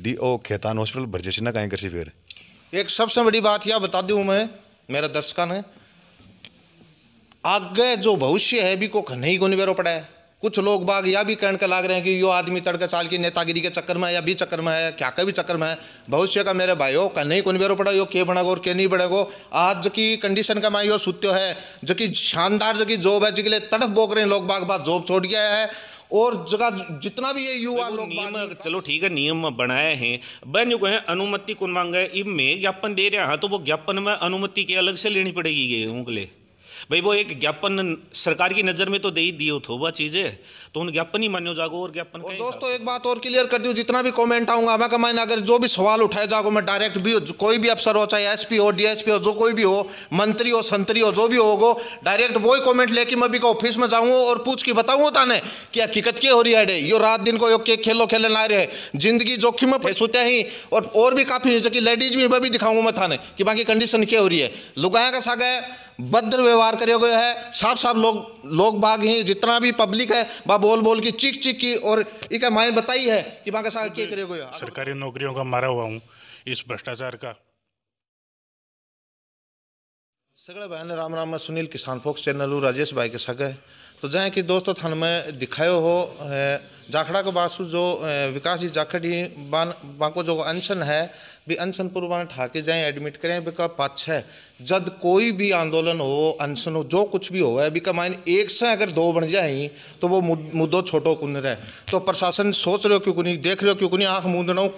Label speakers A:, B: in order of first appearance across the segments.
A: Do Khetan hospital Brajesh Sinha काएं कृषि fair
B: एक सबसे बड़ी बात यह बता दूं मैं मेरा दर्शका ने आगे जो भविष्य है भी को नहीं को निबेरो पड़ा है कुछ लोग बाग या भी कहने का लाग रहे हैं कि यो आदमी तड़का चाल की नेतागिरी के चक्कर में है या भी चक्कर में है क्या का भी चक्कर में है भविष्य का मेरे भाई हो नहीं को निबेरो पड़ा यो के बनेगा और के नहीं बनेगो आज की कंडीशन का मैं यो सुत्यो है जो कि शानदार जो कि जॉब है जिसके लिए तड़फ बोक रहे हैं लोग बाग
C: बात जॉब छोड़ गया है और जगह जितना भी ये युवा लोग नियम चलो ठीक है नियम बनाए हैं बहन जो कहें अनुमति कौन मांगा है इनमें ज्ञापन दे रहा हैं हाँ, तो वो ज्ञापन में अनुमति के अलग से लेनी पड़ेगी उनके लिए भाई वो एक ज्ञापन सरकार की नज़र में तो दे ही दियो थो वह चीज़ें तो उन ज्ञापन ही मान्यो जागो और ज्ञापन दोस्तों
B: तो एक बात और क्लियर कर दू जितना भी कॉमेंट आऊंगा मैं कमाइन अगर जो भी सवाल उठाए जागो मैं डायरेक्ट भी कोई भी अफसर हो चाहे एस हो डीएसपी हो जो कोई भी हो मंत्री हो संतरी हो जो भी हो डायरेक्ट वो ही कॉमेंट लेके मैं भी ऑफिस में जाऊँगा और पूछ के बताऊंगा ताने कि हकीकत क्या हो रही है यो रात दिन को योग खेलो खेले ना रहे जिंदगी जोखिम में फैसूते ही और और भी काफ़ी जो कि लेडीज भी मैं भी दिखाऊंगा मैं थाने कि बाकी कंडीशन क्या हो रही है लुगाया का सागा है बद्र व्यवहार करे हुए है साफ साफ लोग लोग बाग ही जितना भी पब्लिक है वह बोल बोल की चीख चीख की और एक मायन बताई है कि बाका साहब क्या करे
C: हुए सरकारी नौकरियों का मारा हुआ हूँ इस भ्रष्टाचार का
B: सगड़े बहन राम राम मैं सुनील किसान फोक्स चैनल हूँ राजेश भाई के सगे तो जाए कि दोस्तों थान में दिखायो हो जाखड़ा के बासु जो विकास जी जाखड़ी बान बांको जो अनशन है भी अनशन पूर्वान के जाएँ एडमिट करें बिका पक्ष है जब कोई भी आंदोलन हो अनशन हो जो कुछ भी हो अभी बिका माइन एक से अगर दो बन जाए तो वो मुद्दों छोटो कुन रहे तो प्रशासन सोच रहे हो क्यों नहीं देख रहे हो क्यों नहीं आँख मूंदना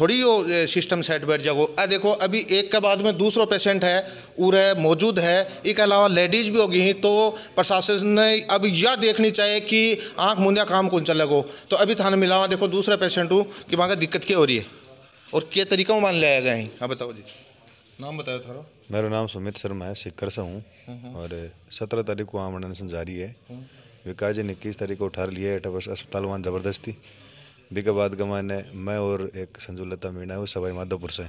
B: थोड़ी वो सिस्टम सेट बैठ जाओ अरे देखो अभी एक के बाद में दूसरों पेशेंट है उरे मौजूद है एक अलावा लेडीज भी होगी ही तो प्रशासन ने अब यह देखनी चाहिए कि आँख मुंदिया काम कौन लगो तो अभी थाना मिलावा देखो दूसरा पेशेंट हूँ कि वहाँ का दिक्कत क्या हो रही है और क्या तरीका मान लिया गया है हाँ बताओ जी नाम बताओ थोड़ा
A: मेरा नाम सुमित शर्मा है सिक्कर से हूँ हम्म, हम्म। और सत्रह तारीख को आमंडन जारी है हम्म। विकास जी ने इक्कीस तारीख को उठा लिया है अस्पताल वहाँ ज़बरदस्ती के बाद का मैंने मैं और एक लता मीणा है वो सवाई माधोपुर से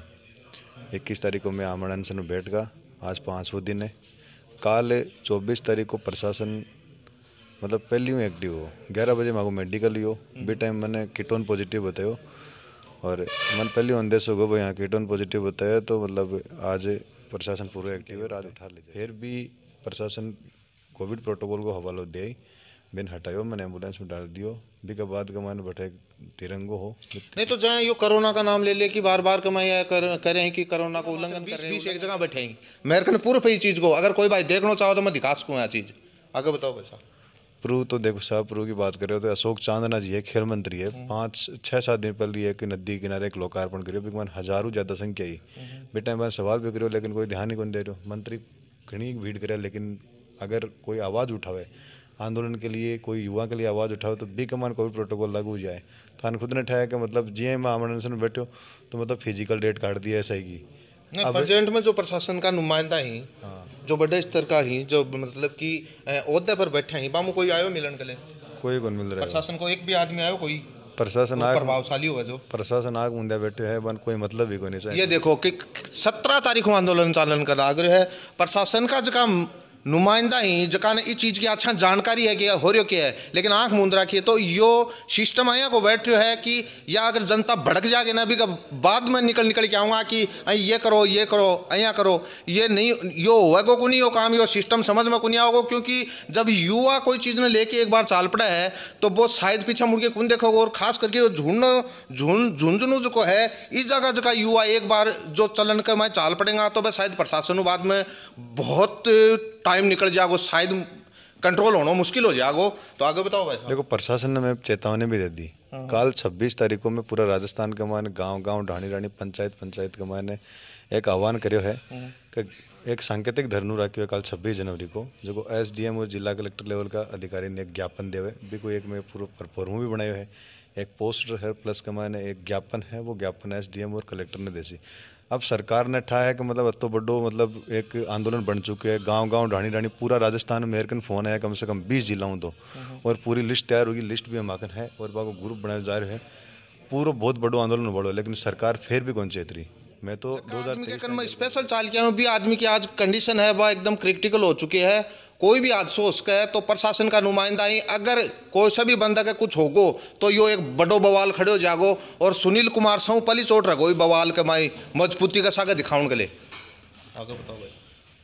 A: इक्कीस तारीख को मैं आमंडन में बैठ गया आज पाँचवा दिन है काल चौबीस तारीख को प्रशासन मतलब पहली हूँ एक्टिव हो ग्यारह बजे मांगो मेडिकल ही हो बी टाइम मैंने किटोन पॉजिटिव बतायो और मन पहले होने से होगा यहाँ कीटोन पॉजिटिव होता है तो मतलब आज प्रशासन पूरा एक्टिव है आज उठा लेते फिर भी प्रशासन कोविड प्रोटोकॉल को हवाला दे बिन हटायो मैंने एम्बुलेंस में डाल दियो भी का बाद कमाए बैठे तिरंगो हो नहीं तो जाए यो
B: कोरोना का नाम ले ले कि बार बार कमाई कर, करें कि कोरोना का उल्लंघन अच्छा, कर बीस एक जगह बैठे मेरे को पूर्व चीज़ को अगर कोई भाई देखना चाहो तो मैं दिखा सकूँ यहाँ चीज़ आगे बताओ भाई साहब
A: प्रू तो देखो साहब प्रू की बात कर रहे हो तो अशोक चांदना जी है खेल मंत्री है हम्म। पाँच छः सात दिन पहले ही एक नदी किनारे एक लोकार्पण करियो बिकमान हजारों ज़्यादा संख्या ही हम्म। बेटा मैं सवाल भी करो लेकिन कोई ध्यान ही कौन दे रहे हो मंत्री घनी भीड़ करे लेकिन अगर कोई आवाज़ उठावे आंदोलन के लिए कोई युवा के लिए आवाज़ उठावे तो बी कमान कोई प्रोटोकॉल लागू जाए थान खुद ने ठाया कि मतलब जी मैं आमरण से हो तो मतलब फिजिकल डेट काट दिया ऐसा ही प्रेजेंट में जो प्रशासन का नुमाइंदा
B: ही हाँ। जो बड़े स्तर का ही जो मतलब कि अहदे पर बैठे ही बामू कोई आयो मिलन के लिए
A: कोई कौन मिल रहा है प्रशासन
B: को एक भी आदमी आयो कोई प्रशासन आग प्रभावशाली हुआ जो
A: प्रशासन आग मुंडिया बैठे है बन कोई मतलब भी कोई नहीं ये देखो कि सत्रह तारीख को आंदोलन चालन कर आग्रह
B: है प्रशासन का जो नुमाइंदा ही जकान इस चीज़ की अच्छा जानकारी है कि हो रो क्या है लेकिन आँख मूंद रखी है तो यो सिस्टम आया को बैठ रहा है कि या अगर जनता भड़क जाके ना अभी बाद में निकल निकल के आऊँगा कि ये करो ये करो अँ करो ये नहीं यो होगा को नहीं हो काम यो सिस्टम समझ में नहीं आओगे क्योंकि जब युवा कोई चीज़ में लेके एक बार चाल पड़ा है तो वो शायद पीछे मुड़ के कुन देखोगे और खास करके वो झुंड झुंड झुंझुनू जो है इस जगह जगह युवा एक बार जो चलन का मैं चाल पड़ेगा तो वह शायद प्रशासन बाद में बहुत टाइम निकल जाएगा शायद कंट्रोल होना मुश्किल हो जाएगा तो आगे बताओ भाई
A: देखो प्रशासन ने मैं चेतावनी भी दे दी हाँ। कल 26 तारीख को मैं पूरा राजस्थान के मैंने गांव गांव ढाणी ढाणी पंचायत पंचायत के मैंने एक आह्वान करो है हाँ। कि एक सांकेतिक धरनू राखी हुए कल छब्बीस जनवरी को जो को एम और जिला कलेक्टर लेवल का अधिकारी ने एक ज्ञापन दे हुए भी कोई एक मैं पूरा परफॉर्मू भी बनाए हुए है एक पोस्टर है प्लस का मैंने एक ज्ञापन है वो ज्ञापन एस डी और कलेक्टर ने देसी अब सरकार ने ठा है कि मतलब अतो बड्डो मतलब एक आंदोलन बन चुके हैं गांव गांव ढाणी ढाणी पूरा राजस्थान अमेरिकन फ़ोन है कम से कम बीस जिलाओं तो हम्म। और पूरी लिस्ट तैयार होगी लिस्ट भी हमाकन है और बाको ग्रुप बनाया जा रहे हैं पूरा बहुत बड़ो आंदोलन बढ़ो लेकिन सरकार फिर भी कौन चेतरी मैं तो दो
B: हज़ार स्पेशल चाल किया हूँ भी आदमी की आज कंडीशन है वह एकदम क्रिटिकल हो चुकी है कोई भी आदसोस उसके है तो प्रशासन का नुमाइंदा ही अगर कोई सा भी बंदा का कुछ होगो तो यो एक बड़ो बवाल खड़े हो जागो और सुनील कुमार साहू पली चोट रखो ये बवाल के माई मजबूती का सागर दिखाऊ गले बताओ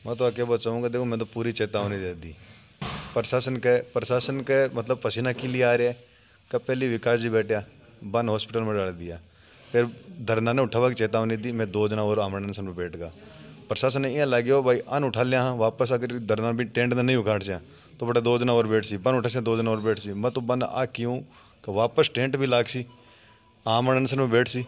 A: मैं तो आगे बचाऊंगा देखो मैं तो पूरी चेतावनी दे दी प्रशासन के प्रशासन के मतलब पसीना के लिए आ रहे कब पहले विकास जी बैठा बन हॉस्पिटल में डाल दिया फिर धरना ने उठावा की चेतावनी दी मैं दो जना और आमरण बैठ गया प्रशासन ने ईअं भाई भई उठा लिया हाँ वापस अगर धरना भी टेंट ने नहीं उखाड़ जाए तो बटे दो दिन और बैठ सी बन उठा से दो दिन और बैठ सी मैं तो बन आ क्यों कि वापस टेंट भी लाग सी आम अड़न में बैठ सी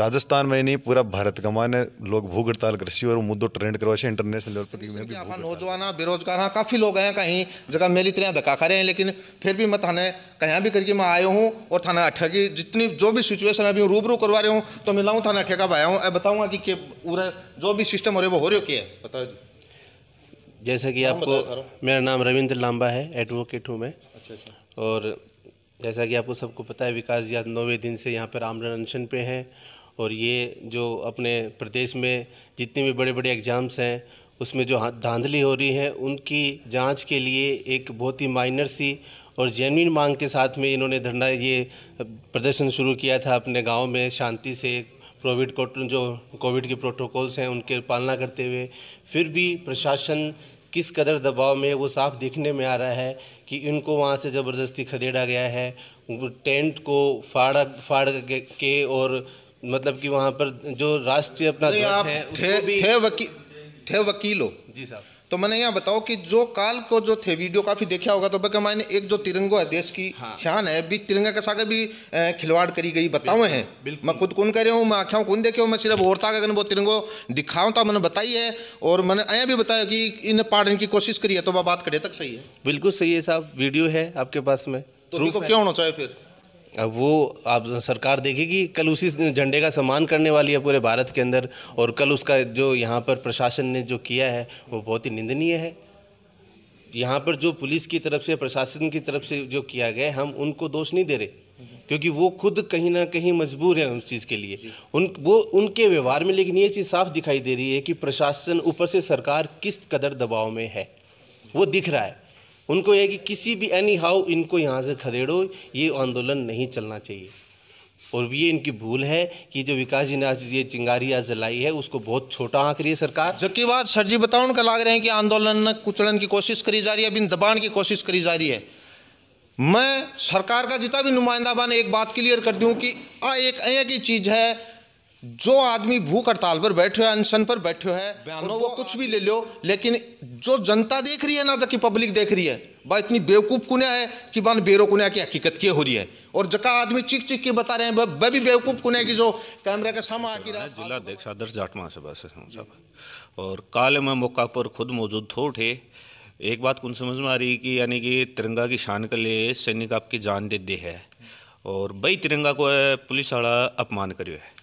A: राजस्थान में नहीं पूरा भारत का मान लोग भूख हड़ताल कृषि और मुद्दों ट्रेंड करवा से इंटरनेशनल लेवल पर
B: नौजवान बेरोजगार काफ़ी लोग हैं कहीं जगह मेरी तरह धक्का खा रहे हैं लेकिन फिर भी मैं थाने कहीं भी करके मैं आयो हूँ और थाना अठा की जितनी जो भी सिचुएशन अभी रूबरू करवा रहे हूँ तो मिलाऊँ थाना अठेका का भाया हूँ बताऊँगा कि पूरा जो भी सिस्टम हो रहा है वो हो रहा क्या है बताओ
D: जैसा कि आपको मेरा नाम रविंद्र लांबा है एडवोकेट हूँ मैं अच्छा, अच्छा। और जैसा कि आपको सबको पता है विकास जी आज नौवे दिन से यहाँ पर आमरण अनशन पे हैं और ये जो अपने प्रदेश में जितने भी बड़े बड़े एग्ज़ाम्स हैं उसमें जो हाँ, धांधली हो रही है उनकी जांच के लिए एक बहुत ही माइनर सी और जेनविन मांग के साथ में इन्होंने धरना ये प्रदर्शन शुरू किया था अपने गांव में शांति से कोविड जो कोविड के प्रोटोकॉल्स हैं उनके पालना करते हुए फिर भी प्रशासन किस कदर दबाव में वो साफ देखने में आ रहा है कि इनको वहाँ से ज़बरदस्ती खदेड़ा गया है टेंट को फाड़ फाड़ के और मतलब कि वहाँ पर जो राष्ट्रीय अपना आप है थे, भी... थे, वकी, थे वकीलो
B: जी साहब तो मैंने यहाँ बताओ कि जो काल को जो थे वीडियो काफ़ी देखा होगा तो मैंने एक जो तिरंगो है देश की हाँ। शान है भी तिरंगा के साथ भी खिलवाड़ करी गई बताओ है मैं खुद कौन कह रहा हूँ मैं आख्या कौन देखे मैं सिर्फ और था वो तिरंगो दिखाऊ था तो मैंने बताई है और मैंने अया भी बताया कि इन पाड़ने की कोशिश करी है तो वह बात करे तक सही है
D: बिल्कुल सही है साहब वीडियो है आपके पास में तो क्यों होना चाहिए फिर अब वो आप सरकार देखेगी कल उसी झंडे का सम्मान करने वाली है पूरे भारत के अंदर और कल उसका जो यहाँ पर प्रशासन ने जो किया है वो बहुत ही निंदनीय है यहाँ पर जो पुलिस की तरफ से प्रशासन की तरफ से जो किया गया हम उनको दोष नहीं दे रहे क्योंकि वो खुद कहीं ना कहीं मजबूर हैं उस चीज़ के लिए उन वो उनके व्यवहार में लेकिन ये चीज़ साफ दिखाई दे रही है कि प्रशासन ऊपर से सरकार किस कदर दबाव में है वो दिख रहा है उनको यह कि किसी भी एनी हाउ इनको यहाँ से खदेड़ो ये आंदोलन नहीं चलना चाहिए और ये इनकी भूल है कि जो विकास जी ने आज ये चिंगारी आज जलाई है उसको बहुत छोटा आंक रही है सरकार जबकि बात सर जी बताओ
B: उनका लग रहे हैं कि आंदोलन कुचलन की कोशिश करी जा रही है बिन दबान की कोशिश करी जा रही है मैं सरकार का जितना भी नुमाइंदा बन एक बात क्लियर कर दूँ कि आ एक ऐसी चीज़ है जो आदमी भूख हड़ताल पर बैठे है अनशन पर बैठे है वो कुछ भी ले लो लेकिन जो जनता देख रही है ना जबकि पब्लिक देख रही है वह इतनी बेवकूफ़ कुने है कि मान बेरो कुनिया की हकीकत क्या हो रही है और जका आदमी चिक चिक के बता रहे हैं वह भी बेवकूफ़ कुने की जो कैमरे के सामने
C: आकी रहा जिला अध्यक्ष आदर्श जाटमा से बस और काल में मौका पर खुद मौजूद थोड़े एक बात कौन समझ में आ रही कि यानी कि तिरंगा की शान के लिए सैनिक आपकी जान दे दे है और भाई तिरंगा को पुलिस वाला अपमान करो है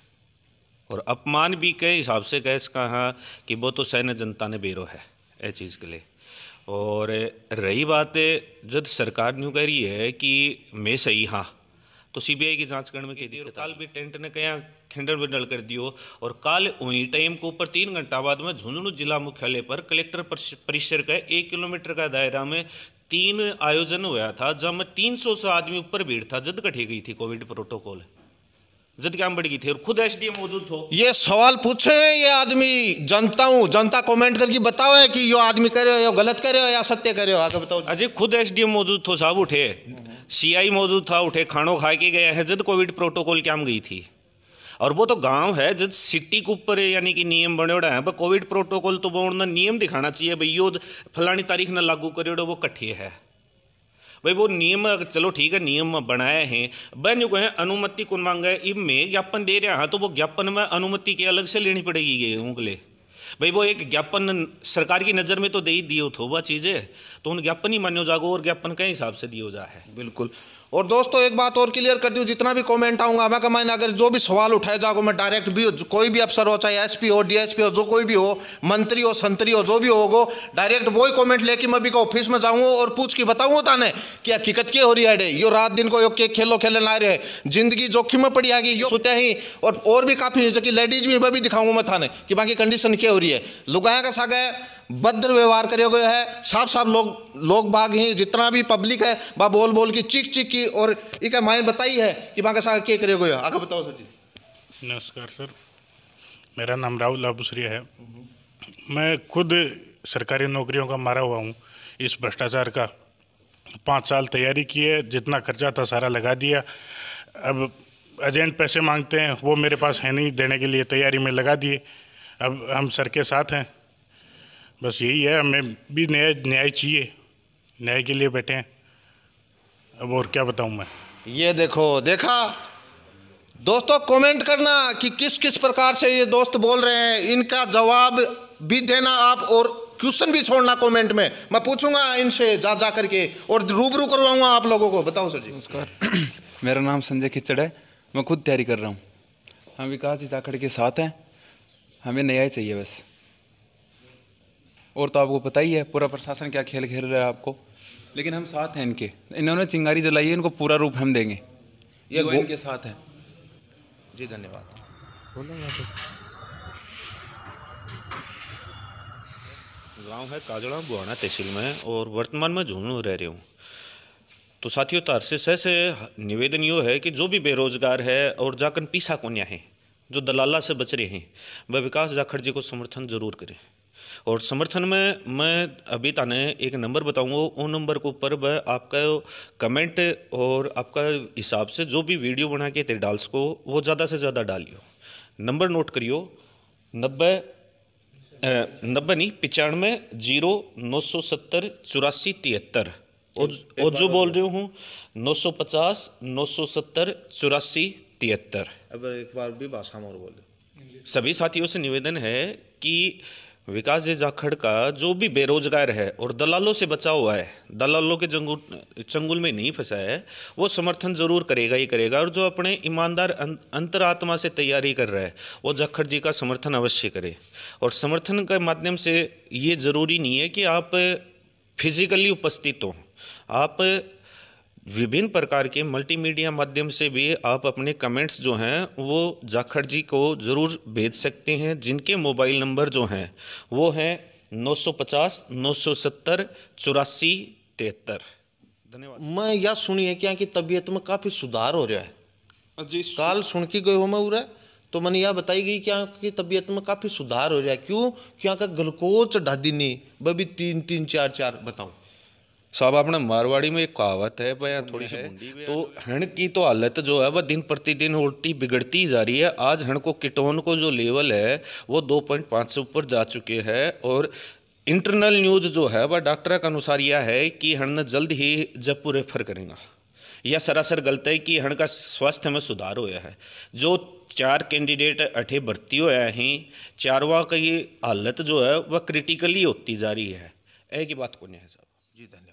C: और अपमान भी कई हिसाब से कह इसका हाँ कि वो तो सैन्य जनता ने बेरो है ये चीज़ के लिए और रही बात जब सरकार न्यू कह रही है कि मैं सही हाँ तो सीबीआई की जांच करने में कह दी और काल भी टेंट ने कहा खंडन बिंडल कर दियो और काल वहीं टाइम के ऊपर तीन घंटा बाद में झुंझुनू जिला मुख्यालय पर कलेक्टर परिसर का एक किलोमीटर का दायरा में तीन आयोजन हुआ था जब में तीन सौ से आदमी ऊपर भीड़ था जद कटी गई थी कोविड प्रोटोकॉल जिद काम बढ़ गई थी और खुद एसडीएम मौजूद हो
B: ये सवाल पूछे ये आदमी जनता हूँ जनता कमेंट करके
C: बताओ है कि यो आदमी करे हो या गलत करे हो या सत्य करे हो आगे बताओ अजय खुद एसडीएम मौजूद थो साहब उठे सीआई मौजूद था उठे खानो खा के गए है जद कोविड प्रोटोकॉल क्या गई थी और वो तो गांव है जब सिटी के ऊपर यानी कि नियम बने उड़ा है पर कोविड प्रोटोकॉल तो वो उन्होंने नियम दिखाना चाहिए भाई यो फलानी तारीख ना लागू करे वो कट्ठे है भाई वो नियम चलो ठीक है नियम बनाए हैं बहन जो कहें अनुमति कौन मांगा है इनमें ज्ञापन दे रहे हैं हाँ, तो वो ज्ञापन में अनुमति के अलग से लेनी पड़ेगी ये उनके लिए भाई वो एक ज्ञापन सरकार की नज़र में तो दे ही दियो वह चीज़ें तो उन ज्ञापन ही मान्यो जागो और ज्ञापन के हिसाब से दियो जाए
B: बिल्कुल और दोस्तों एक बात और क्लियर कर दूँ जितना भी कमेंट आऊँगा मैं मैंने अगर जो भी सवाल उठाए जाओ मैं डायरेक्ट भी कोई भी अफसर हो चाहे एसपी हो डीएसपी हो जो कोई भी हो मंत्री हो संतरी हो जो भी होगो डायरेक्ट वही कमेंट लेके मैं भी को ऑफिस में जाऊँगा और पूछ के बताऊँगा ताने कि हकीकत क्या हो रही है डे यो रात दिन को यो के खेलो खेलने आ रहे जिंदगी जोखिम में पड़ी आगी यो सुते ही और और भी काफ़ी कि लेडीज भी मैं भी दिखाऊँगा मैं थाने कि बाकी कंडीशन क्या हो रही है लुगाया का सागा है बद्र व्यवहार करे गए है साफ साफ लोग लोग बाग ही जितना भी पब्लिक है बा बोल बोल की चिक चिक की और एक माइन बताई है कि बाका साहब के गए आगे बताओ सर
C: जी नमस्कार सर मेरा नाम राहुल लाभुश्रिया है मैं खुद सरकारी नौकरियों का मारा हुआ हूँ इस भ्रष्टाचार का पाँच साल तैयारी की है जितना खर्चा था सारा लगा दिया अब एजेंट पैसे मांगते हैं वो मेरे पास है नहीं देने के लिए तैयारी में लगा दिए अब हम सर के साथ हैं बस यही है हमें भी न्याय न्याय चाहिए न्याय के लिए बैठे हैं अब और क्या बताऊं मैं ये देखो देखा दोस्तों कमेंट करना
B: कि किस किस प्रकार से ये दोस्त बोल रहे हैं इनका जवाब भी देना आप और क्वेश्चन भी छोड़ना कमेंट में मैं पूछूंगा इनसे जा जा करके और रूबरू करवाऊंगा आप लोगों को बताओ सर जी नमस्कार
A: मेरा नाम संजय खिचड़ है मैं खुद तैयारी कर रहा हूँ हम विकास जी जाखड़ के साथ हैं हमें न्याय चाहिए बस और तो आपको पता ही है पूरा प्रशासन क्या खेल खेल रहा है आपको लेकिन हम साथ हैं इनके इन्होंने चिंगारी जलाई है इनको पूरा रूप हम देंगे ये गो... इनके
B: साथ हैं जी धन्यवाद
C: गांव है काजड़ा बुआना तहसील में और वर्तमान में झुंझुनू रह रही हूँ तो साथियों सह से निवेदन यो है कि जो भी बेरोजगार है और जाकर पीसा कोन्या है जो दलाला से बच रहे हैं वह विकास जाखड़ जी को समर्थन जरूर करें और समर्थन में मैं अभी ताने एक नंबर बताऊँगा उन नंबर के ऊपर वह आपका कमेंट और आपका हिसाब से जो भी वीडियो बना के तेरे डाल सको वो ज़्यादा से ज़्यादा डालियो नंबर नोट करियो नब्बे नब्बे नहीं पचानवे जीरो नौ सौ सत्तर चौरासी तिहत्तर और जो बोल रही हूँ नौ सौ पचास नौ सौ सत्तर चौरासी तिहत्तर अब एक बार भी भाषा में बोले सभी साथियों से निवेदन है कि विकास जी जाखड़ का जो भी बेरोजगार है और दलालों से बचा हुआ है दलालों के जंगुल चंगुल में नहीं फंसा है वो समर्थन जरूर करेगा ही करेगा और जो अपने ईमानदार अं, अंतरात्मा से तैयारी कर रहा है वो जाखड़ जी का समर्थन अवश्य करे और समर्थन के माध्यम से ये ज़रूरी नहीं है कि आप फिजिकली उपस्थित हों आप विभिन्न प्रकार के मल्टीमीडिया माध्यम से भी आप अपने कमेंट्स जो हैं वो जाखड़ जी को ज़रूर भेज सकते हैं जिनके मोबाइल नंबर जो हैं वो हैं 950 सौ चौरासी तिहत्तर धन्यवाद मैं यह सुनिए क्या कि तबीयत में काफ़ी सुधार हो रहा है जी काल सुन के गए हूँ मैं उरा
B: तो मैंने यह बताई गई कि आपकी तबीयत में काफ़ी सुधार हो रहा है क्यों कि यहाँ का ग्लूकोज ढादी
C: नहीं बबी तीन तीन चार चार बताऊँ साहब अपने मारवाड़ी में एक कहावत है भाई थोड़ी सी तो हण की तो हालत जो है वह दिन प्रतिदिन उल्टी बिगड़ती जा रही है आज हण को किटोन को जो लेवल है वो दो पॉइंट पाँच से ऊपर जा चुके हैं और इंटरनल न्यूज जो है वह डॉक्टर के अनुसार यह है कि हण जल्द ही जयपुर रेफर करेगा यह सरासर गलत है कि हण का स्वास्थ्य में सुधार होया है जो चार कैंडिडेट अठे भर्ती हो हैं चारवा की हालत जो है वह क्रिटिकली होती जा रही है ऐ की बात को
B: नहीं है साहब जी धन्यवाद